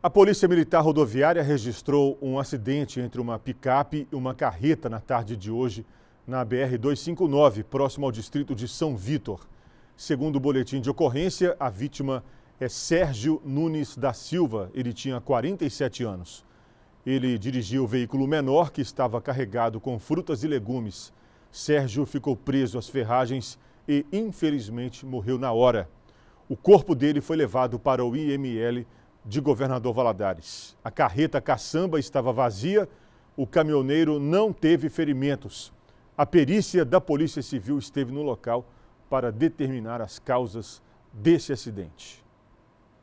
A Polícia Militar Rodoviária registrou um acidente entre uma picape e uma carreta na tarde de hoje na BR-259, próximo ao distrito de São Vítor. Segundo o boletim de ocorrência, a vítima é Sérgio Nunes da Silva. Ele tinha 47 anos. Ele dirigia o veículo menor que estava carregado com frutas e legumes. Sérgio ficou preso às ferragens e, infelizmente, morreu na hora. O corpo dele foi levado para o IML de Governador Valadares. A carreta caçamba estava vazia, o caminhoneiro não teve ferimentos. A perícia da Polícia Civil esteve no local para determinar as causas desse acidente.